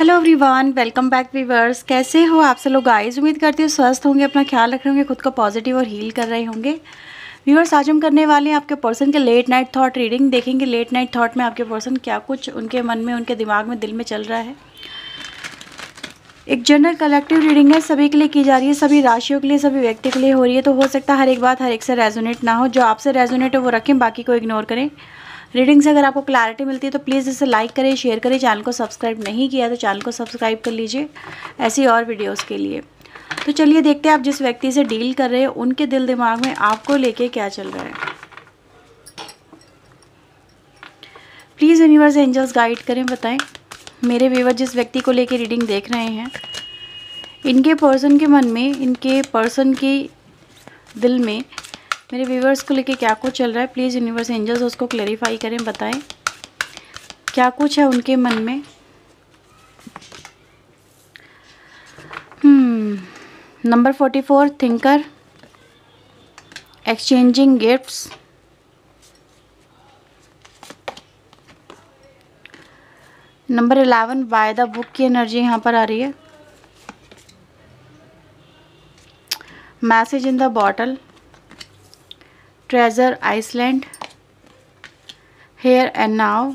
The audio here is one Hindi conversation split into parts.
hello everyone welcome back viewers कैसे हो आप सब लोग आइज उम्मीद करती हूँ स्वस्थ होंगे अपना ख्याल रख रहे होंगे खुद को पॉजिटिव और हील कर रहे होंगे व्यूअर्स आज हम करने वाले हैं आपके पर्सन के लेट नाइट थॉट रीडिंग देखेंगे लेट नाइट थॉट में आपके पर्सन क्या कुछ उनके मन में उनके दिमाग में दिल में चल रहा है एक जनरल कलेक्टिव रीडिंग है सभी के लिए की जा रही है सभी राशियों के लिए सभी व्यक्ति के लिए हो रही है तो हो सकता है हर एक बात हर एक से रेजोनेट ना हो जो आपसे रेजोनेट हो वो रखें बाकी को इग्नोर करें रीडिंग से अगर आपको क्लैरिटी मिलती है तो प्लीज़ इसे लाइक करें शेयर करें चैनल को सब्सक्राइब नहीं किया तो चैनल को सब्सक्राइब कर लीजिए ऐसी और वीडियोज़ के लिए तो चलिए देखते हैं आप जिस व्यक्ति से डील कर रहे हैं उनके दिल दिमाग में आपको लेके क्या चल रहा है प्लीज़ यूनिवर्स एंजल्स गाइड करें बताएं मेरे व्यूवर जिस व्यक्ति को लेके रीडिंग देख रहे हैं इनके पर्सन के मन में इनके पर्सन के दिल में मेरे व्यूवर्स को लेके क्या कुछ चल रहा है प्लीज़ यूनिवर्स एंजल्स उसको क्लेरिफाई करें बताएं क्या कुछ है उनके मन में number forty four thinker exchanging gifts number eleven by the book की एनर्जी यहाँ पर आ रही है message in the bottle island here and now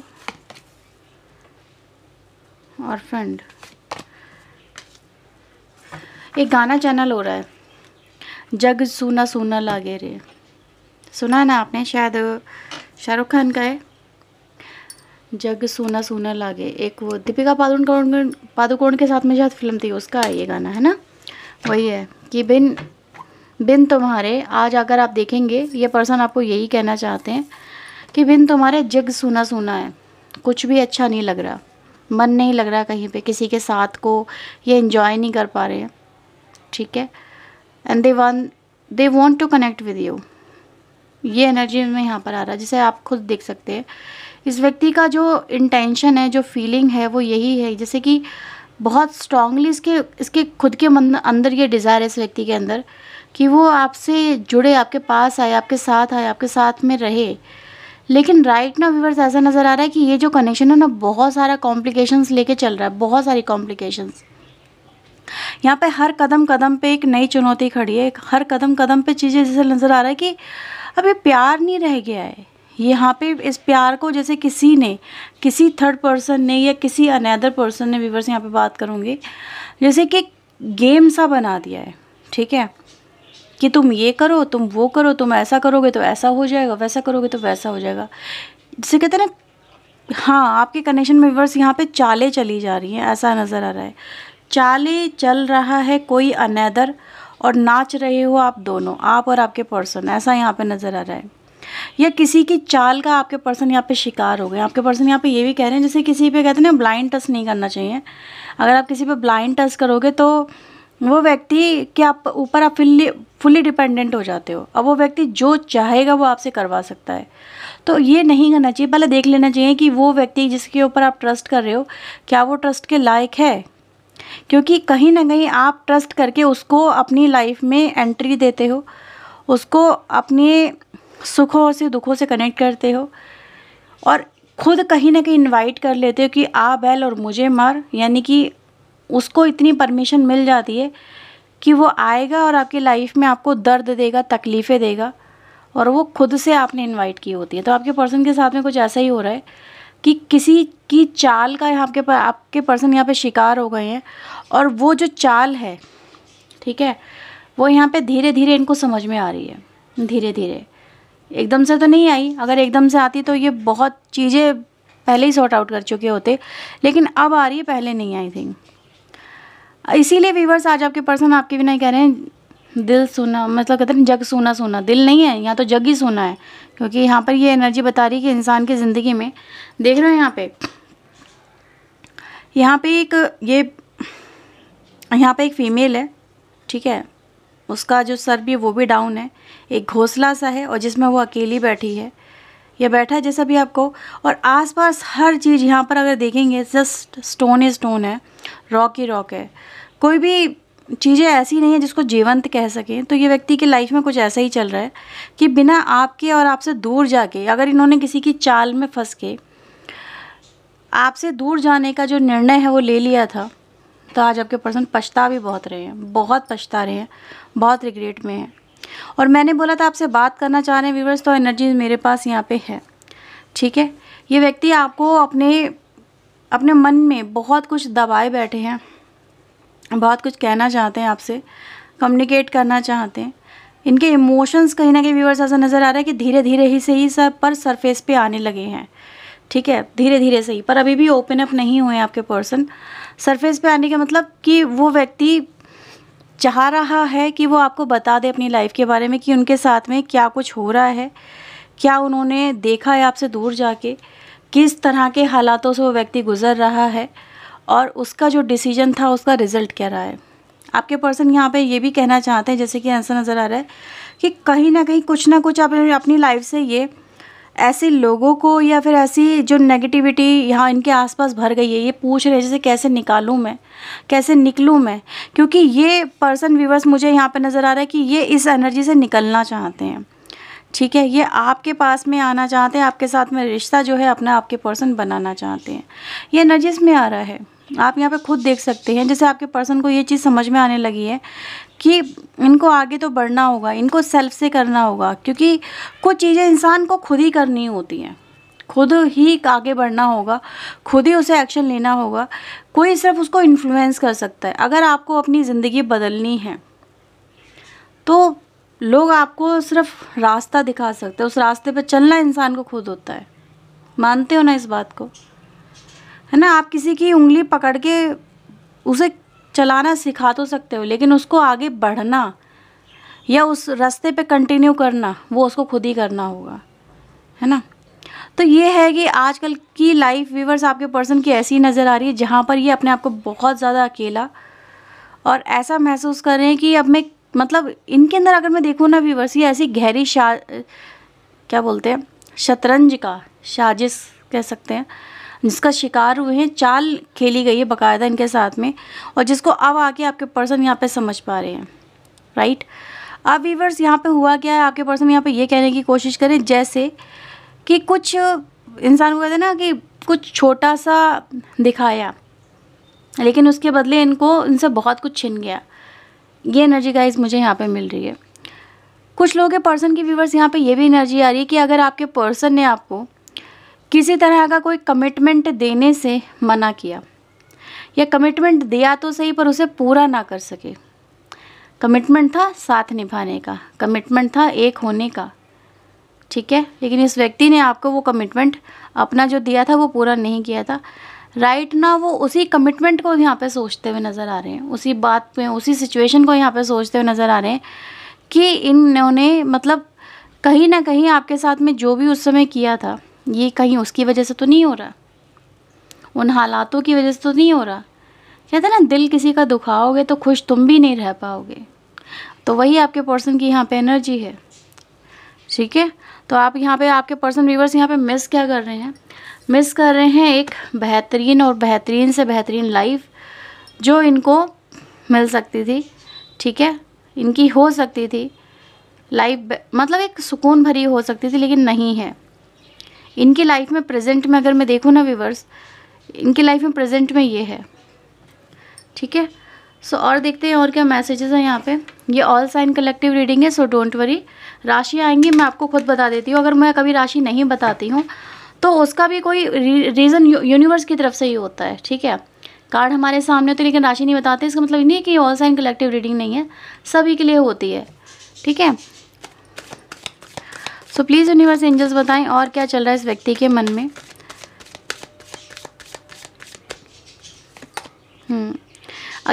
और फ्रेंड एक गाना चैनल हो रहा है जग सुना सुना लागे रे सुना है ना आपने शायद शाहरुख खान का है जग सुना सुना लागे एक वो दीपिका पादुकोण पादुकोण के साथ में शायद फिल्म थी उसका ये गाना है ना वही है कि बिन बिन तुम्हारे आज अगर आप देखेंगे ये पर्सन आपको यही कहना चाहते हैं कि बिन तुम्हारे जग सूना सूना है कुछ भी अच्छा नहीं लग रहा मन नहीं लग रहा कहीं पे किसी के साथ को ये इन्जॉय नहीं कर पा रहे हैं ठीक है and they one they want to connect with you ये एनर्जी में यहाँ पर आ रहा है जिसे आप खुद देख सकते हैं इस व्यक्ति का जो इंटेंशन है जो फीलिंग है वो यही है जैसे कि बहुत स्ट्रांगली इसके इसके खुद के अंदर ये डिज़ायर है इस व्यक्ति के अंदर कि वो आपसे जुड़े आपके पास आए आपके साथ आए आपके साथ में रहे लेकिन राइट ना व्यूवर्स ऐसा नज़र आ रहा है कि ये जो कनेक्शन है ना बहुत सारा कॉम्प्लिकेशंस लेके चल रहा है बहुत सारी कॉम्प्लिकेशंस यहाँ पे हर कदम कदम पे एक नई चुनौती खड़ी है हर कदम कदम पे चीज़ें जैसे नज़र आ रहा है कि अब ये प्यार नहीं रह गया है यहाँ पे इस प्यार को जैसे किसी ने किसी थर्ड पर्सन ने या किसी अनदर पर्सन ने व्यूवर्स यहाँ पर बात करूँगी जैसे कि गेम सा बना दिया है ठीक है कि तुम ये करो तुम वो करो तुम ऐसा करोगे तो ऐसा हो जाएगा वैसा करोगे तो वैसा हो जाएगा जिसे कहते हैं ना हाँ आपके कनेक्शन में विवर्स यहाँ पे चालें चली जा रही हैं ऐसा नज़र आ रहा है चाले चल रहा है कोई अनैदर और नाच रहे हो आप दोनों आप और आपके पर्सन ऐसा यहाँ पे नज़र आ रहा है या किसी की चाल का आपके पर्सन यहाँ पे शिकार हो गए आपके पर्सन यहाँ पे ये भी कह रहे हैं जैसे किसी पे कहते हैं ना ब्लाइंड टच नहीं करना चाहिए अगर आप किसी पे ब्लाइंड टच करोगे तो वो व्यक्ति के आप ऊपर आप फुल्ली फुल्ली डिपेंडेंट हो जाते हो अब वो व्यक्ति जो चाहेगा वो आपसे करवा सकता है तो ये नहीं करना चाहिए पहले देख लेना चाहिए कि वो व्यक्ति जिसके ऊपर आप ट्रस्ट कर रहे हो क्या वो ट्रस्ट के लायक है क्योंकि कहीं ना कहीं आप ट्रस्ट करके उसको अपनी लाइफ में एंट्री देते हो उसको अपने सुखों से दुखों से कनेक्ट करते हो और खुद कहीं ना कहीं इनवाइट कर लेते हो कि आ बैल और मुझे मार यानी कि उसको इतनी परमिशन मिल जाती है कि वो आएगा और आपकी लाइफ में आपको दर्द देगा तकलीफ़ें देगा और वो खुद से आपने इनवाइट की होती है तो आपके पर्सन के साथ में कुछ ऐसा ही हो रहा है कि किसी की चाल का यहाँ के आपके पर्सन यहाँ पे शिकार हो गए हैं और वो जो चाल है ठीक है वो यहाँ पे धीरे धीरे इनको समझ में आ रही है धीरे धीरे एकदम से तो नहीं आई अगर एकदम से आती तो ये बहुत चीज़ें पहले ही सॉर्ट आउट कर चुके होते लेकिन अब आ रही है पहले नहीं आई थिंक इसीलिए व्यूवर्स आज आपके पर्सन आपके भी नहीं कह रहे हैं दिल सोना मतलब कहते हैं जग सोना सोना दिल नहीं है यहाँ तो जग ही सोना है क्योंकि यहाँ पर ये एनर्जी बता रही है कि इंसान की ज़िंदगी में देख रहे हो यहाँ पे यहाँ पे एक ये यहाँ पे एक फ़ीमेल है ठीक है उसका जो सर भी वो भी डाउन है एक घोंसला सा है और जिसमें वो अकेली बैठी है या बैठा है जैसा भी आपको और आसपास हर चीज़ यहाँ पर अगर देखेंगे जस्ट स्टोन ही स्टोन है रॉक ही रॉक है कोई भी चीज़ें ऐसी नहीं है जिसको जीवंत कह सकें तो ये व्यक्ति की लाइफ में कुछ ऐसा ही चल रहा है कि बिना आपके और आपसे दूर जाके अगर इन्होंने किसी की चाल में फंस के आपसे दूर जाने का जो निर्णय है वो ले लिया था तो आज आपके पर्सन पछता भी बहुत रहे हैं बहुत पछता रहे हैं बहुत रिग्रेट में हैं और मैंने बोला था आपसे बात करना चाह रहे हैं व्यूवर्स तो एनर्जी मेरे पास यहाँ पे है ठीक है ये व्यक्ति आपको अपने अपने मन में बहुत कुछ दबाए बैठे हैं बहुत कुछ कहना चाहते हैं आपसे कम्युनिकेट करना चाहते हैं इनके इमोशंस कहीं ना कहीं व्यूवर्स ऐसा नज़र आ रहा है कि धीरे धीरे ही से ही सब पर सरफेस पे आने लगे हैं ठीक है धीरे धीरे से ही पर अभी भी ओपन अप नहीं हुए आपके पर्सन सरफेस पे आने का मतलब कि वो व्यक्ति चाह रहा है कि वो आपको बता दे अपनी लाइफ के बारे में कि उनके साथ में क्या कुछ हो रहा है क्या उन्होंने देखा है आपसे दूर जाके किस तरह के हालातों से वो व्यक्ति गुजर रहा है और उसका जो डिसीजन था उसका रिज़ल्ट क्या रहा है आपके पर्सन यहाँ पे ये भी कहना चाहते हैं जैसे कि आंसर नज़र आ रहा है कि कहीं ना कहीं कुछ ना कुछ आपने अपनी लाइफ से ये ऐसे लोगों को या फिर ऐसी जो नेगेटिविटी यहाँ इनके आसपास भर गई है ये पूछ रहे जैसे कैसे निकालूँ मैं कैसे निकलूँ मैं क्योंकि ये पर्सन व्यूवर्स मुझे यहाँ पे नज़र आ रहा है कि ये इस एनर्जी से निकलना चाहते हैं ठीक है ये आपके पास में आना चाहते हैं आपके साथ में रिश्ता जो है अपना आपके पर्सन बनाना चाहते हैं ये एनर्जी इसमें आ रहा है आप यहाँ पर खुद देख सकते हैं जैसे आपके पर्सन को ये चीज़ समझ में आने लगी है कि इनको आगे तो बढ़ना होगा इनको सेल्फ से करना होगा क्योंकि कुछ चीज़ें इंसान को खुद ही करनी होती हैं खुद ही आगे बढ़ना होगा खुद ही उसे एक्शन लेना होगा कोई सिर्फ उसको इन्फ्लुएंस कर सकता है अगर आपको अपनी ज़िंदगी बदलनी है तो लोग आपको सिर्फ रास्ता दिखा सकते हैं उस रास्ते पर चलना इंसान को खुद होता है मानते हो ना इस बात को है ना आप किसी की उंगली पकड़ के उसे चलाना सिखा तो सकते हो लेकिन उसको आगे बढ़ना या उस रास्ते पे कंटिन्यू करना वो उसको खुद ही करना होगा है ना तो ये है कि आजकल की लाइफ व्यूवर्स आपके पर्सन की ऐसी नज़र आ रही है जहाँ पर ये अपने आप को बहुत ज़्यादा अकेला और ऐसा महसूस कर रहे हैं कि अब मैं मतलब इनके अंदर अगर मैं देखूँ ना व्यूवर्स ये ऐसी गहरी शा क्या बोलते हैं शतरंज का साजिश कह सकते हैं जिसका शिकार हुए हैं चाल खेली गई है बकायदा इनके साथ में और जिसको अब आके आपके पर्सन यहाँ पे समझ पा रहे हैं राइट अब वीवर्स यहाँ पे हुआ क्या है आपके पर्सन यहाँ पे ये कहने की कोशिश करें जैसे कि कुछ इंसान को कहते ना कि कुछ छोटा सा दिखाया लेकिन उसके बदले इनको इनसे बहुत कुछ छिन गया ये एनर्जी गाइज मुझे यहाँ पर मिल रही है कुछ लोगों के पर्सन की व्यूवर्स यहाँ पे ये भी एनर्जी आ रही है कि अगर आपके पर्सन ने आपको किसी तरह का कोई कमिटमेंट देने से मना किया या कमिटमेंट दिया तो सही पर उसे पूरा ना कर सके कमिटमेंट था साथ निभाने का कमिटमेंट था एक होने का ठीक है लेकिन इस व्यक्ति ने आपको वो कमिटमेंट अपना जो दिया था वो पूरा नहीं किया था राइट right ना वो उसी कमिटमेंट को यहाँ पे सोचते हुए नज़र आ रहे हैं उसी बात पे उसी सिचुएशन को यहाँ पे सोचते हुए नज़र आ रहे हैं कि इन्होंने मतलब कहीं ना कहीं आपके साथ में जो भी उस समय किया था ये कहीं उसकी वजह से तो नहीं हो रहा उन हालातों की वजह से तो नहीं हो रहा कहते ना दिल किसी का दुखाओगे तो खुश तुम भी नहीं रह पाओगे तो वही आपके पर्सन की यहाँ पे एनर्जी है ठीक है तो आप यहाँ पे आपके पर्सन व्यूवर्स यहाँ पे मिस क्या कर रहे हैं मिस कर रहे हैं एक बेहतरीन और बेहतरीन से बेहतरीन लाइफ जो इनको मिल सकती थी ठीक है इनकी हो सकती थी लाइफ मतलब एक सुकून भरी हो सकती थी लेकिन नहीं है इनकी लाइफ में प्रेजेंट में अगर मैं देखूँ ना व्यूवर्स इनकी लाइफ में प्रेजेंट में ये है ठीक है सो और देखते हैं और क्या मैसेजेस हैं यहाँ पे ये ऑल साइन कलेक्टिव रीडिंग है सो डोंट वरी राशि आएंगी मैं आपको खुद बता देती हूँ अगर मैं कभी राशि नहीं बताती हूँ तो उसका भी कोई रीज़न यूनिवर्स की तरफ से ही होता है ठीक है कार्ड हमारे सामने होते लेकिन राशि नहीं बताते इसका मतलब नहीं है कि ऑल साइन कलेक्टिव रीडिंग नहीं है सभी के लिए होती है ठीक है सो प्लीज़ यूनिवर्स एंजल्स बताएं और क्या चल रहा है इस व्यक्ति के मन में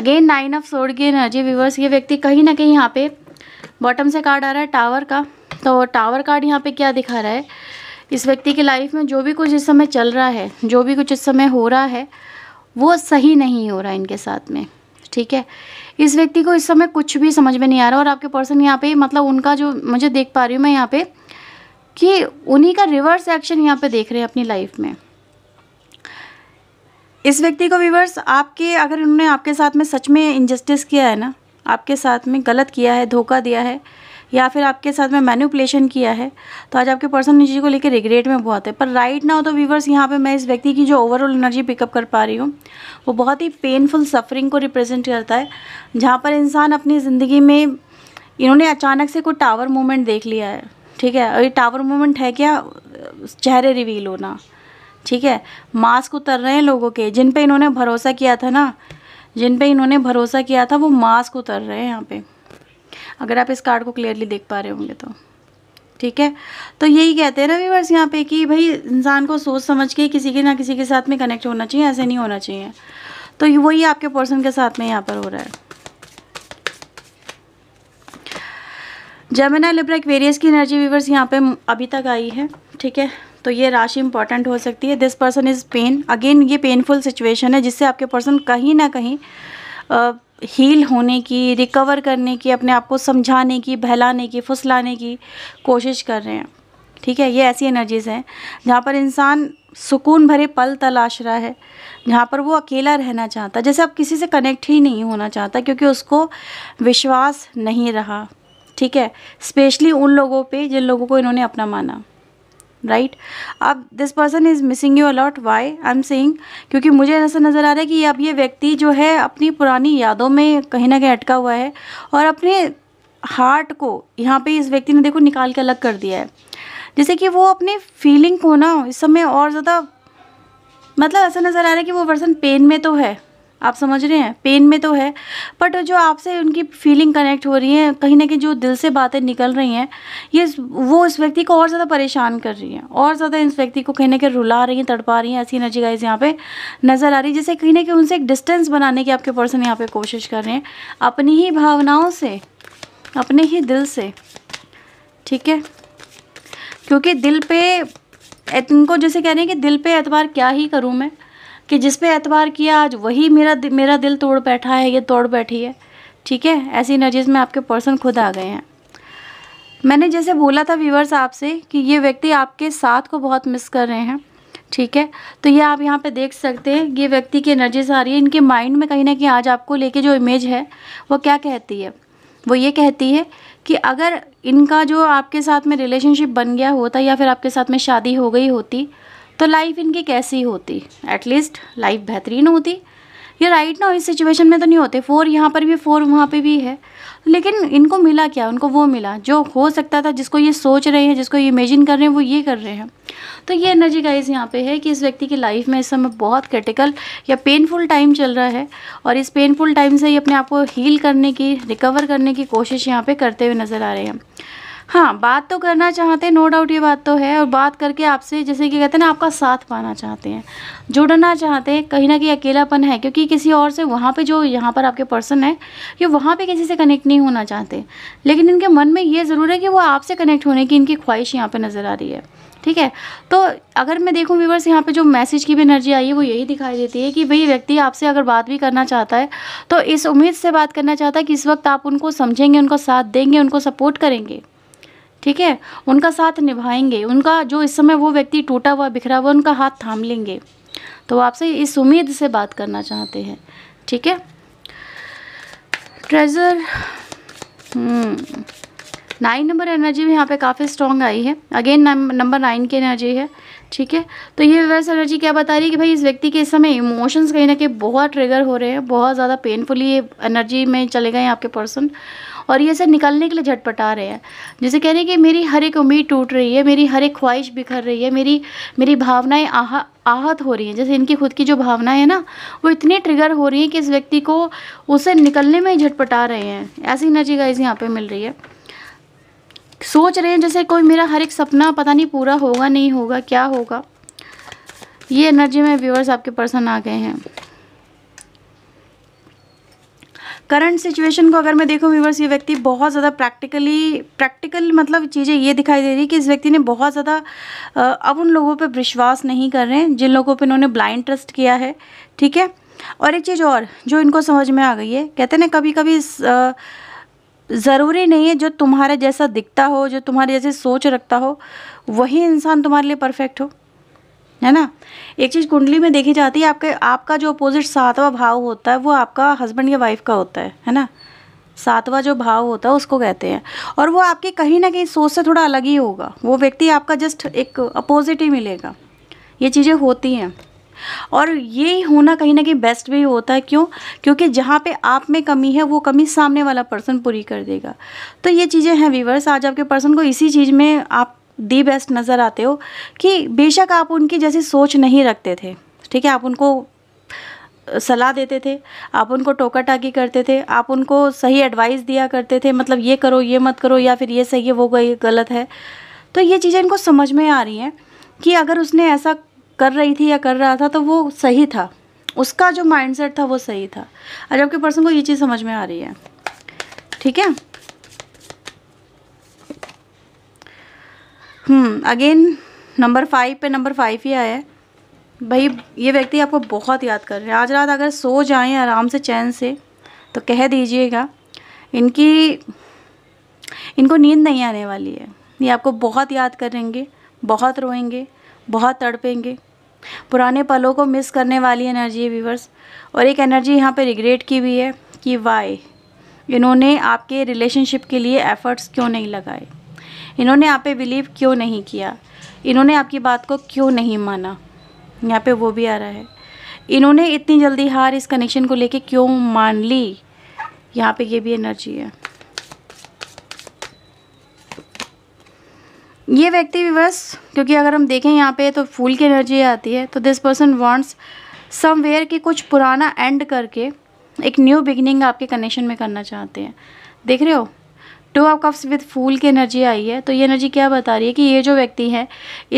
अगेन नाइन ऑफ सोड की एनर्जी व्यूवर्स ये व्यक्ति कहीं ना कहीं यहाँ पे बॉटम से कार्ड आ रहा है टावर का तो टावर कार्ड यहाँ पे क्या दिखा रहा है इस व्यक्ति की लाइफ में जो भी कुछ इस समय चल रहा है जो भी कुछ इस समय हो रहा है वो सही नहीं हो रहा है इनके साथ में ठीक है इस व्यक्ति को इस समय कुछ भी समझ में नहीं आ रहा और आपके पर्सन यहाँ पे मतलब उनका जो मुझे देख पा रही हूँ मैं यहाँ पे कि उन्हीं का रिवर्स एक्शन यहाँ पे देख रहे हैं अपनी लाइफ में इस व्यक्ति को विवर्स आपके अगर उन्होंने आपके साथ में सच में इनजस्टिस किया है ना आपके साथ में गलत किया है धोखा दिया है या फिर आपके साथ में मैन्यूपलेशन किया है तो आज आपके पर्सन एनर्जी को लेकर रिग्रेट में बहुत है पर राइट ना हो तो व्यूवर्स यहाँ पे मैं इस व्यक्ति की जो ओवरऑल एनर्जी पिकअप कर पा रही हूँ वो बहुत ही पेनफुल सफरिंग को रिप्रेजेंट करता है जहाँ पर इंसान अपनी ज़िंदगी में इन्होंने अचानक से कोई टावर मोमेंट देख लिया है ठीक है और ये टावर मोमेंट है क्या चेहरे रिवील होना ठीक है मास्क उतर रहे हैं लोगों के जिन पे इन्होंने भरोसा किया था ना जिन पे इन्होंने भरोसा किया था वो मास्क उतर रहे हैं यहाँ पे अगर आप इस कार्ड को क्लियरली देख पा रहे होंगे तो ठीक है तो यही कहते हैं ना व्यूवर्स यहाँ पे कि भाई इंसान को सोच समझ के किसी के ना किसी के साथ में कनेक्ट होना चाहिए ऐसे नहीं होना चाहिए तो वही आपके पर्सन के साथ में यहाँ पर हो रहा है जमना लिब्रा एक्वेरियस की एनर्जी वीवर्स यहाँ पे अभी तक आई है ठीक है तो ये राशि इंपॉर्टेंट हो सकती है this person is pain again ये पेनफुल सिचुएशन है जिससे आपके पर्सन कहीं ना कहीं हील होने की रिकवर करने की अपने आप को समझाने की बहलाने की फुसलाने की कोशिश कर रहे हैं ठीक है ये ऐसी एनर्जीज़ हैं जहाँ पर इंसान सुकून भरे पल तलाश रहा है जहाँ पर वो अकेला रहना चाहता जैसे अब किसी से कनेक्ट ही नहीं होना चाहता क्योंकि उसको विश्वास नहीं रहा ठीक है स्पेशली उन लोगों पे जिन लोगों को इन्होंने अपना माना राइट अब this person is missing you a lot why I am saying क्योंकि मुझे ऐसा नज़र आ रहा है कि अब ये व्यक्ति जो है अपनी पुरानी यादों में कहीं ना कहीं अटका हुआ है और अपने हार्ट को यहाँ पे इस व्यक्ति ने देखो निकाल के अलग कर दिया है जैसे कि वो अपने फीलिंग को ना इस समय और ज़्यादा मतलब ऐसा नज़र आ रहा है कि वो पर्सन पेन में तो है आप समझ रहे हैं पेन में तो है बट जो आपसे उनकी फीलिंग कनेक्ट हो रही है कहीं ना कहीं जो दिल से बातें निकल रही हैं ये वो इस व्यक्ति को और ज़्यादा परेशान कर रही हैं और ज़्यादा इस व्यक्ति को कहीं ना कहीं रुला रही हैं तड़पा रही हैं ऐसी एनर्जी गाइज यहाँ पे नज़र आ रही है जैसे कहीं ना कहीं उनसे एक डिस्टेंस बनाने की आपके पर्सन यहाँ पर कोशिश कर रहे हैं अपनी ही भावनाओं से अपने ही दिल से ठीक है क्योंकि दिल पे इनको जैसे कह रहे हैं कि दिल पे एतबार क्या ही करूँ मैं कि जिस पे एतवार किया आज वही मेरा मेरा दिल तोड़ बैठा है ये तोड़ बैठी है ठीक है ऐसी एनर्जीज में आपके पर्सन खुद आ गए हैं मैंने जैसे बोला था व्यूवर्स आपसे कि ये व्यक्ति आपके साथ को बहुत मिस कर रहे हैं ठीक है तो ये आप यहाँ पे देख सकते हैं ये व्यक्ति की एनर्जीज आ रही है इनके माइंड में कहीं ना कहीं आज आपको लेके जो इमेज है वो क्या कहती है वो ये कहती है कि अगर इनका जो आपके साथ में रिलेशनशिप बन गया होता या फिर आपके साथ में शादी हो गई होती तो लाइफ इनकी कैसी होती एटलीस्ट लाइफ बेहतरीन होती ये राइट ना इस सिचुएशन में तो नहीं होते फोर यहाँ पर भी फोर वहाँ पे भी है लेकिन इनको मिला क्या उनको वो मिला जो हो सकता था जिसको ये सोच रहे हैं जिसको ये इमेजिन कर रहे हैं वो ये कर रहे हैं तो ये एनर्जी गाइस यहाँ पे है कि इस व्यक्ति की लाइफ में इस समय बहुत क्रिटिकल या पेनफुल टाइम चल रहा है और इस पेनफुल टाइम से ये अपने आप को हील करने की रिकवर करने की कोशिश यहाँ पर करते हुए नज़र आ रहे हैं हाँ बात तो करना चाहते हैं नो डाउट ये बात तो है और बात करके आपसे जैसे कि कहते हैं ना आपका साथ पाना चाहते हैं जुड़ना चाहते हैं कहीं ना कहीं अकेलापन है क्योंकि किसी और से वहाँ पे जो यहाँ पर आपके पर्सन है ये वहाँ पे किसी से कनेक्ट नहीं होना चाहते लेकिन इनके मन में ये ज़रूर है कि वो आपसे कनेक्ट होने की इनकी ख्वाहिश यहाँ पर नज़र आ रही है ठीक है तो अगर मैं देखूं व्यूवर्स यहाँ पे जो मैसेज की भी एनर्जी आई है वो यही दिखाई देती है कि भाई व्यक्ति आपसे अगर बात भी करना चाहता है तो इस उम्मीद से बात करना चाहता है कि इस वक्त आप उनको समझेंगे उनको साथ देंगे उनको सपोर्ट करेंगे ठीक है उनका साथ निभाएंगे उनका जो इस समय वो व्यक्ति टूटा हुआ बिखरा हुआ उनका हाथ थाम लेंगे तो आपसे इस उम्मीद से बात करना चाहते हैं ठीक है ट्रेजर नाइन नंबर एनर्जी भी यहाँ पे काफ़ी स्ट्रॉन्ग आई है अगेन नंबर नाइन की एनर्जी है ठीक है तो ये रिवर्स एनर्जी क्या बता रही है कि भाई इस व्यक्ति के इस समय इमोशंस कहीं ना कहीं बहुत ट्रिगर हो रहे हैं बहुत ज़्यादा पेनफुली ये एनर्जी में चले गए आपके पर्सन और ये सर निकलने के लिए झटपटा रहे हैं जैसे कह रहे हैं कि मेरी हर एक उम्मीद टूट रही है मेरी हर एक ख्वाहिश बिखर रही है मेरी मेरी भावनाएँ आह आहत हो रही हैं जैसे इनकी खुद की जो भावनाएँ हैं ना वो इतनी ट्रिगर हो रही हैं कि इस व्यक्ति को उसे निकलने में ही झटपटा रहे हैं ऐसी एनर्जी गाइज यहाँ पर मिल रही है सोच रहे हैं जैसे कोई मेरा हर एक सपना पता नहीं पूरा होगा नहीं होगा क्या होगा ये एनर्जी में व्यूअर्स आपके पर्सन आ गए हैं करंट सिचुएशन को अगर मैं देखूँ व्यूवर्स ये व्यक्ति बहुत ज़्यादा प्रैक्टिकली प्रैक्टिकल मतलब चीज़ें ये दिखाई दे रही कि इस व्यक्ति ने बहुत ज़्यादा अब उन लोगों पे विश्वास नहीं कर रहे हैं जिन लोगों पे इन्होंने ब्लाइंड ट्रस्ट किया है ठीक है और एक चीज़ और जो इनको समझ में आ गई है कहते हैं ना कभी कभी इस, आ, ज़रूरी नहीं है जो तुम्हारे जैसा दिखता हो जो तुम्हारे जैसी सोच रखता हो वही इंसान तुम्हारे लिए परफेक्ट हो है ना एक चीज़ कुंडली में देखी जाती है आपके आपका जो अपोजिट सातवां भाव होता है वो आपका हस्बैंड या वाइफ का होता है है ना सातवां जो भाव होता है उसको कहते हैं और वो आपकी कहीं ना कहीं सोच से थोड़ा अलग ही होगा वो व्यक्ति आपका जस्ट एक अपोजिट ही मिलेगा ये चीज़ें होती हैं और ये होना कहीं ना कहीं बेस्ट भी होता है क्यों क्योंकि जहाँ पे आप में कमी है वो कमी सामने वाला पर्सन पूरी कर देगा तो ये चीज़ें हैं व्यूवर्स आज आपके पर्सन को इसी चीज़ में आप दी बेस्ट नज़र आते हो कि बेशक आप उनकी जैसी सोच नहीं रखते थे ठीक है आप उनको सलाह देते थे आप उनको टोका टाकी करते थे आप उनको सही एडवाइस दिया करते थे मतलब ये करो ये मत करो या फिर ये सही है वो गलत है तो ये चीज़ें इनको समझ में आ रही हैं कि अगर उसने ऐसा कर रही थी या कर रहा था तो वो सही था उसका जो माइंडसेट था वो सही था और जबकि पर्सन को ये चीज़ समझ में आ रही है ठीक है हम्म अगेन नंबर फाइव पे नंबर फाइव ही आया है भाई ये व्यक्ति आपको बहुत याद कर रहे हैं आज रात अगर सो जाएं आराम से चैन से तो कह दीजिएगा इनकी इनको नींद नहीं आने वाली है ये आपको बहुत याद करेंगे बहुत रोएंगे बहुत तड़पेंगे पुराने पलों को मिस करने वाली एनर्जी है व्यूवर्स और एक एनर्जी यहाँ पे रिग्रेट की भी है कि वाई इन्होंने आपके रिलेशनशिप के लिए एफ़र्ट्स क्यों नहीं लगाए इन्होंने आप पे बिलीव क्यों नहीं किया इन्होंने आपकी बात को क्यों नहीं माना यहाँ पे वो भी आ रहा है इन्होंने इतनी जल्दी हार इस कनेक्शन को लेके क्यों मान ली यहाँ पे ये भी एनर्जी है ये व्यक्ति विवश क्योंकि अगर हम देखें यहाँ पे तो फूल की एनर्जी आती है तो दिस पर्सन वांट्स समवेयर की कुछ पुराना एंड करके एक न्यू बिगिनिंग आपके कनेक्शन में करना चाहते हैं देख रहे हो two of cups with fool की एनर्जी आई है तो ये एनर्जी क्या बता रही है कि ये जो व्यक्ति है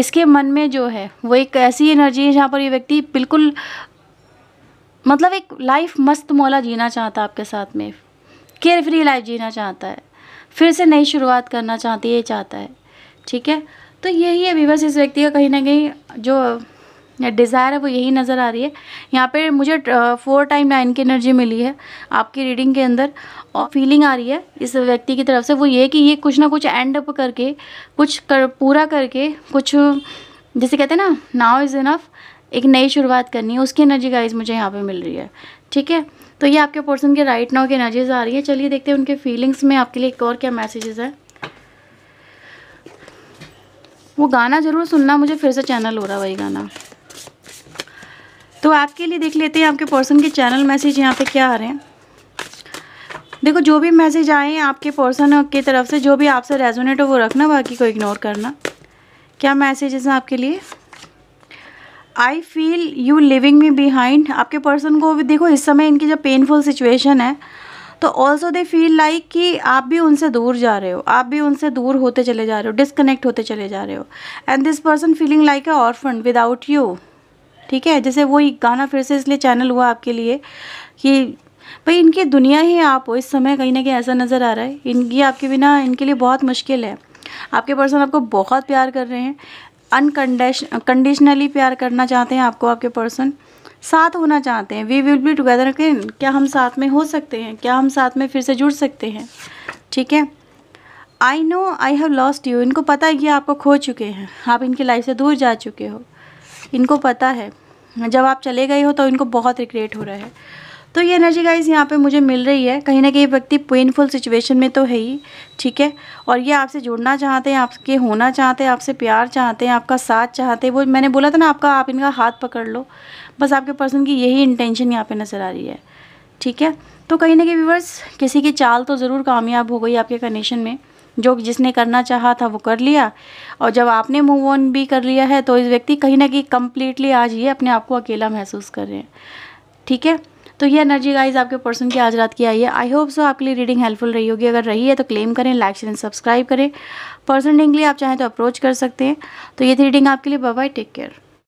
इसके मन में जो है वो एक ऐसी एनर्जी है जहाँ पर ये व्यक्ति बिल्कुल मतलब एक लाइफ मस्त मौला जीना चाहता है आपके साथ में केयर फ्री लाइफ जीना चाहता है फिर से नई शुरुआत करना चाहती है चाहता है ठीक है तो यही है विवश इस व्यक्ति का कहीं ना कहीं जो डिज़ायर है वो यही नज़र आ रही है यहाँ पे मुझे फोर टाइम नाइन की एनर्जी मिली है आपकी रीडिंग के अंदर और फीलिंग आ रही है इस व्यक्ति की तरफ से वो ये कि ये कुछ ना कुछ एंड अप करके कुछ कर पूरा करके कुछ जैसे कहते हैं ना नाउ इज़ इनफ एक नई शुरुआत करनी है उसकी एनर्जी गाइज मुझे यहाँ पर मिल रही है ठीक है तो ये आपके पर्सन के राइट नाव की एनर्जीज आ रही है चलिए देखते हैं उनके फीलिंग्स में आपके लिए एक और क्या मैसेजेस हैं वो गाना ज़रूर सुनना मुझे फिर से चैनल हो रहा वही गाना तो आपके लिए देख लेते हैं आपके पर्सन के चैनल मैसेज यहाँ पे क्या आ रहे हैं देखो जो भी मैसेज आए आपके पर्सन की तरफ से जो भी आपसे रेजोनेट हो वो रखना बाकी को इग्नोर करना क्या मैसेजेस हैं आपके लिए I feel you leaving me behind आपके पर्सन को भी देखो इस समय इनकी जो पेनफुल सिचुएशन है तो ऑल्सो दे फील लाइक कि आप भी उनसे दूर जा रहे हो आप भी उनसे दूर होते चले जा रहे हो डिसकनेक्ट होते चले जा रहे हो and this person feeling like a orphan without you ठीक है जैसे वो गाना फिर से इसलिए चैनल हुआ आपके लिए कि भाई इनकी दुनिया ही आप हो इस समय कहीं ना कहीं ऐसा नज़र आ रहा है इनकी आपके बिना इनके लिए बहुत मुश्किल है आपके पर्सन आपको बहुत प्यार कर रहे हैं कंडीशनली प्यार करना चाहते हैं आपको आपके पर्सन साथ होना चाहते हैं we will be together again क्या हम साथ में हो सकते हैं क्या हम साथ में फिर से जुड़ सकते हैं ठीक है I know I have lost you इनको पता है कि आपको खो चुके हैं आप इनकी लाइफ से दूर जा चुके हो इनको पता है जब आप चले गए हो तो इनको बहुत रिग्रेट हो रहा है तो ये एनर्जी गाइज यहाँ पे मुझे मिल रही है कहीं ना कहीं व्यक्ति पेनफुल सिचुएशन में तो है ही ठीक है और ये आपसे जुड़ना चाहते हैं आपके होना चाहते हैं आपसे प्यार चाहते हैं आपका साथ चाहते हैं वो मैंने बोला था ना आपका आप इनका हाथ पकड़ लो बस आपके पर्सन की यही इंटेंशन यहाँ पर नज़र आ रही है ठीक है तो कहीं ना कहीं व्यूवर्स किसी की चाल तो ज़रूर कामयाब हो गई आपके कनेक्शन में जो जिसने करना चाहा था वो कर लिया और जब आपने मूव ऑन भी कर लिया है तो इस व्यक्ति कहीं ना कहीं कम्प्लीटली आज ये अपने आप को अकेला महसूस कर रहे हैं ठीक है तो ये एनर्जी गाइज आपके पर्सन की आज रात की आई है आई होप सो आपके लिए रीडिंग हेल्पफुल रही होगी अगर रही है तो क्लेम करें लाइक शेयर सब्सक्राइब करें पर्सन रीडिंग आप चाहें तो अप्रोच कर सकते हैं तो ये थी रीडिंग आपके लिए बाय टेक केयर